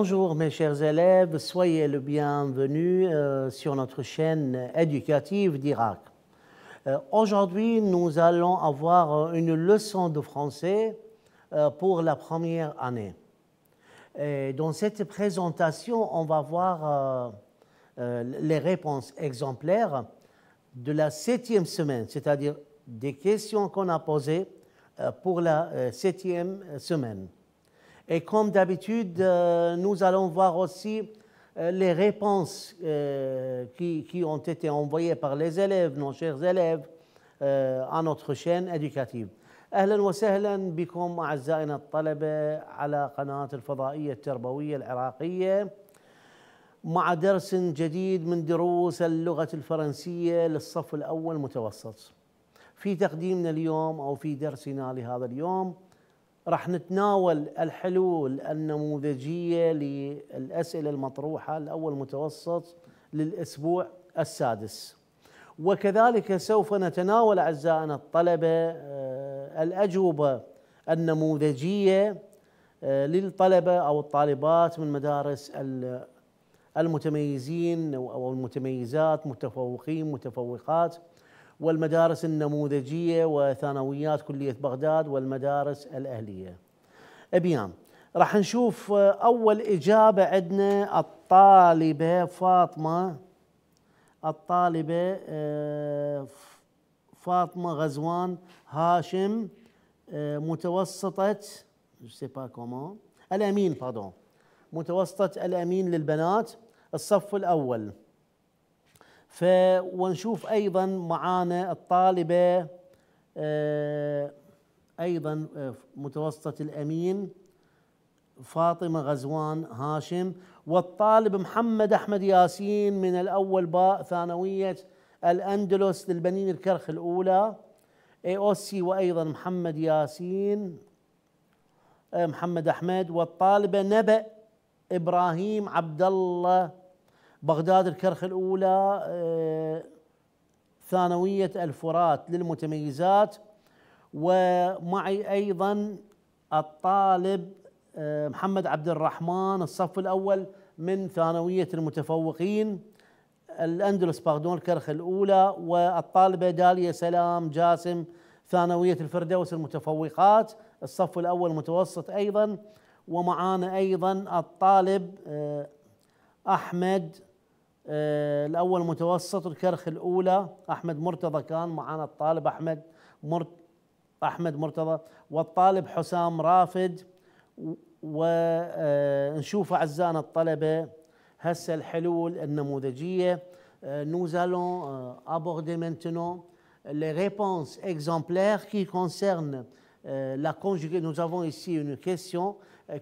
Bonjour mes chers élèves, soyez le bienvenu euh, sur notre chaîne éducative d'Irak. Euh, aujourd'hui, nous allons avoir euh, une leçon de français pour la première année. dans cette présentation, on va voir les réponses exemplaires de la septième semaine, c'est-à-dire des questions qu'on a posées pour la septième semaine. Et comme d'habitude, euh, nous allons voir aussi euh, les réponses euh, qui, qui, ont été envoyées par les élèves, nos chers élèves, à notre chaîne éducative. اهلا وسهلا بكم اعزائنا الطلبه على قناه الفضائيه التربويه العراقيه مع درس جديد من دروس اللغه الفرنسيه للصف الاول متوسط. في تقديمنا اليوم او في درسنا لهذا اليوم راح نتناول الحلول النموذجيه للاسئله المطروحه الاول متوسط للاسبوع السادس وكذلك سوف نتناول اعزائنا الطلبه آه، الاجوبه النموذجيه آه، للطلبه او الطالبات من مدارس المتميزين او المتميزات متفوقين متفوقات والمدارس النموذجية وثانويات كلية بغداد والمدارس الأهلية أبيان راح نشوف أول إجابة عندنا الطالبة فاطمة الطالبة آه، فاطمة غزوان هاشم آه، متوسطة كومون الأمين باردون متوسطة الأمين للبنات الصف الأول ف ونشوف ايضا معانا الطالبه آه، ايضا آه، متوسطه الامين فاطمه غزوان هاشم والطالب محمد احمد ياسين من الاول باء ثانويه الاندلس للبنين الكرخ الاولى اي او سي وايضا محمد ياسين آه، محمد احمد والطالبه نبأ ابراهيم عبد الله بغداد الكرخ الأولى آه، ثانوية الفرات للمتميزات ومعي أيضا الطالب آه، محمد عبد الرحمن الصف الأول من ثانوية المتفوقين الأندلس باغدون الكرخ الأولى والطالبة داليا سلام جاسم ثانوية الفردوس المتفوقات الصف الأول متوسط أيضا ومعانا أيضا الطالب آه، أحمد الاول متوسط الكرخ الاولى احمد مرتضى كان معنا الطالب احمد مرت احمد مرتضى والطالب حسام رافد ونشوف اعزائنا الطلبه هسه الحلول النموذجيه nous allons aborder maintenant les réponses exemplaires qui concernent la conjugaison. Nous avons ici une question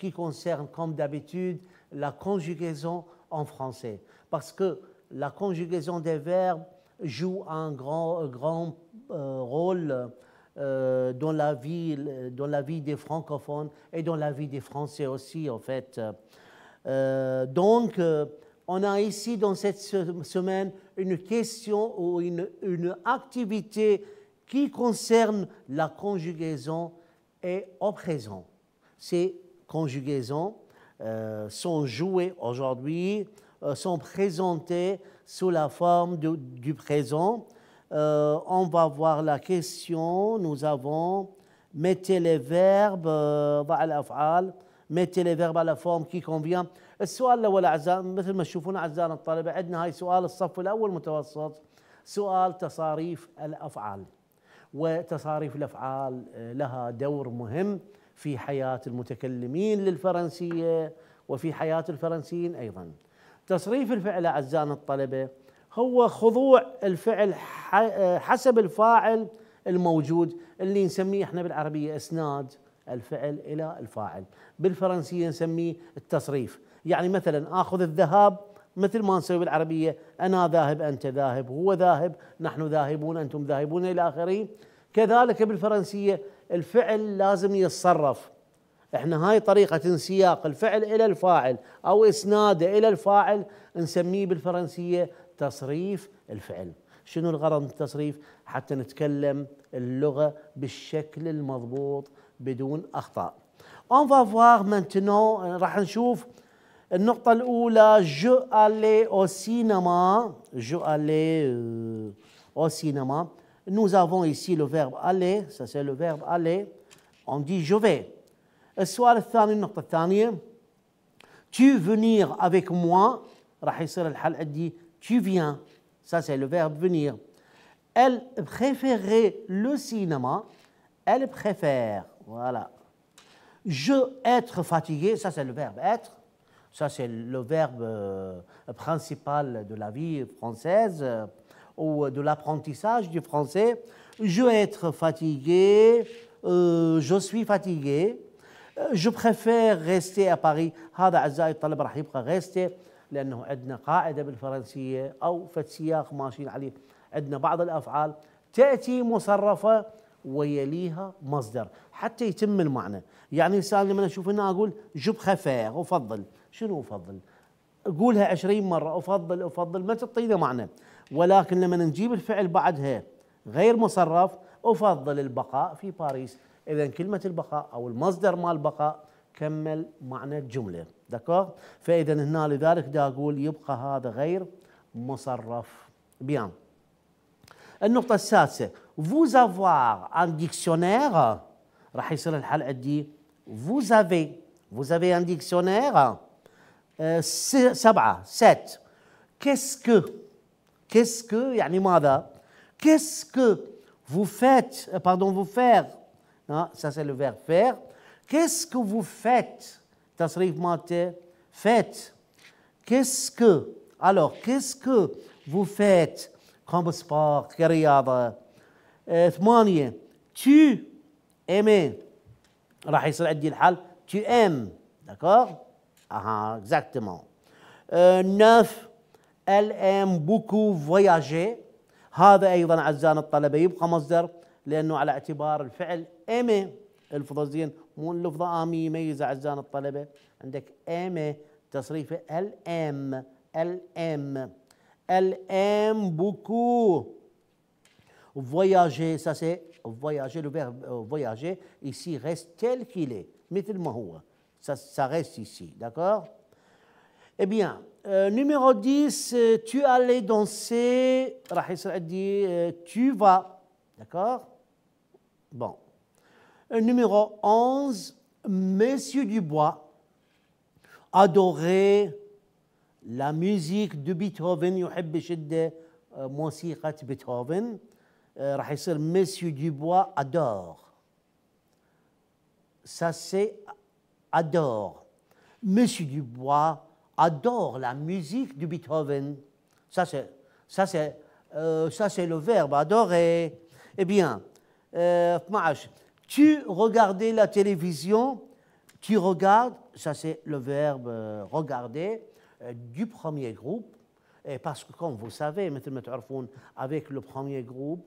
qui concerne, comme d'habitude, la conjugaison en français. Parce que la conjugaison des verbes joue un grand, grand euh, rôle euh, dans, la vie, dans la vie des francophones et dans la vie des Français aussi, en fait. Euh, donc, on a ici dans cette semaine une question ou une, une activité qui concerne la conjugaison et au présent. C'est conjugaison, euh, sont joués aujourd'hui, euh, sont présentés sous la forme du, du présent. Euh, on va voir la question. Nous avons mettez les verbes à l'af'al, mettez les verbes à la forme qui convient. السؤال الأول أعزائي مثل ما تشوفون أعزائنا الطلبة عندنا هاي سؤال الصف الأول متوسط سؤال تصاريف الأفعال وتصاريف الأفعال لها دور مهم في حياة المتكلمين للفرنسية وفي حياة الفرنسيين أيضا تصريف الفعل أعزائنا الطلبة هو خضوع الفعل حسب الفاعل الموجود اللي نسميه احنا بالعربية اسناد الفعل إلى الفاعل بالفرنسية نسميه التصريف يعني مثلا آخذ الذهاب مثل ما نسوي بالعربية أنا ذاهب أنت ذاهب هو ذاهب نحن ذاهبون أنتم ذاهبون إلى آخره كذلك بالفرنسية الفعل لازم يتصرف احنا هاي طريقة انسياق الفعل إلى الفاعل أو إسناده إلى الفاعل نسميه بالفرنسية تصريف الفعل شنو الغرض من التصريف حتى نتكلم اللغة بالشكل المضبوط بدون أخطاء On va voir maintenant راح نشوف النقطة الأولى جو ألي أو سينما جو ألي أو سينما Nous avons ici le verbe aller, ça c'est le verbe aller. On dit je vais. tu venir avec moi tu viens ça c'est le verbe venir elle préférait le cinéma elle préfère voilà je être fatigué ça c'est le verbe être ça c'est le verbe euh, principal de la vie française ou de l'apprentissage du français, je vais être fatigué, euh, je suis fatigué, euh, je préfère rester à Paris. هذا أعزائي الطلبة راح يبقى rester لأنه عندنا قاعدة بالفرنسية أو في السياق ماشيين عليه عندنا بعض الأفعال تأتي مصرفة ويليها مصدر حتى يتم المعنى يعني الإنسان لما أشوف هنا أقول جو بريفير أفضل شنو أفضل قولها 20 مرة أفضل أفضل ما تعطينا معنى ولكن لما نجيب الفعل بعدها غير مصرف أفضل البقاء في باريس إذا كلمة البقاء أو المصدر مال البقاء كمل معنى الجملة دكور فإذا هنا لذلك دا أقول يبقى هذا غير مصرف بيان النقطة السادسة vous avoir un dictionnaire راح يصير الحل عندي vous avez vous avez un dictionnaire أه، سبعة ست qu'est-ce que Qu'est-ce que, Qu'est-ce que vous faites, euh, pardon, vous faire, hein, ça c'est le verbe faire, qu'est-ce que vous faites, tasrif faites, qu'est-ce que, alors, qu'est-ce que vous faites comme sport, كرياضة euh, tu aimes راح tu aimes d'accord exactement 9 euh, neuf elle بوكو فواياجي هذا ايضا عزان الطلبه يبقى مصدر لانه على اعتبار الفعل ايمي الفظه زين مو اللفظه امي يميز عزان الطلبه عندك ايمي تصريفه ال ام ال ام ال ام بوكو فواياجي سا سي فواياجي لو verbe euh, voyager ici reste tel qu'il est مثل ما هو سا ça reste ici d'accord eh bien Euh, numéro 10, euh, tu allais danser. Euh, tu vas. D'accord Bon. Numéro 11, Monsieur Dubois adorait la musique de Beethoven. You have the Monsieur Dubois adore. Ça c'est adore. Monsieur Dubois adore la musique de Beethoven. Ça, c'est, ça, c'est, euh, ça, c'est le verbe, adorer. Eh bien, euh, tu regardais la télévision, tu regardes, ça c'est le verbe euh, regarder, du premier groupe. parce que, comme vous savez, avec le premier groupe,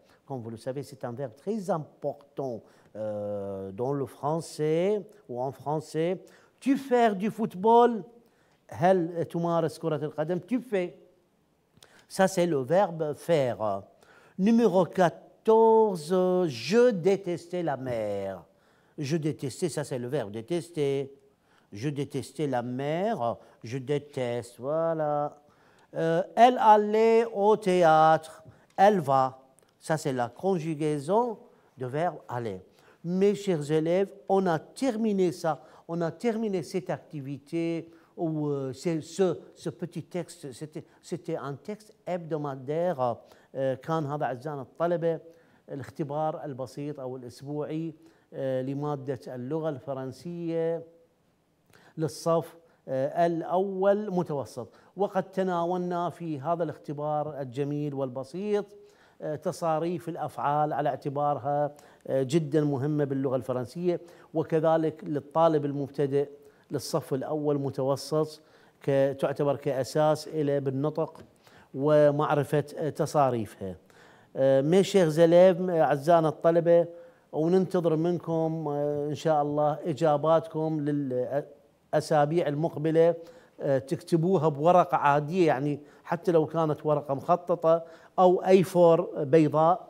comme vous le savez, c'est un verbe très important euh, dans le français ou en français. Tu fais du football, tu fais. Ça, c'est le verbe faire. Numéro 14, je détestais la mer. Je détestais, ça c'est le verbe détester. Je détestais la mer, je déteste, voilà. Euh, elle allait au théâtre, elle va. Ça, c'est la conjugaison de verbe aller. Mes chers élèves, on a terminé ça, on a terminé cette activité où euh, ce, ce, petit texte, c'était un texte hebdomadaire كان هذا أعزائنا الطلبة الاختبار البسيط أو الأسبوعي لمادة اللغة الفرنسية للصف الأول متوسط وقد تناولنا في هذا الاختبار الجميل والبسيط آه، تصاريف الافعال على اعتبارها آه، جدا مهمه باللغه الفرنسيه وكذلك للطالب المبتدئ للصف الاول متوسط تعتبر كاساس الى بالنطق ومعرفه آه، تصاريفها. مي شيخ زليب اعزائنا الطلبه وننتظر منكم ان شاء الله اجاباتكم للاسابيع المقبله آه، تكتبوها بورقة عادية يعني حتى لو كانت ورقة مخططة أو أي فور بيضاء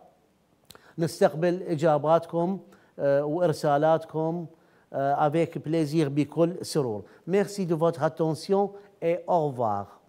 نستقبل إجاباتكم آه، وإرسالاتكم آه، avec plaisir بكل سرور. Merci de votre attention et au revoir.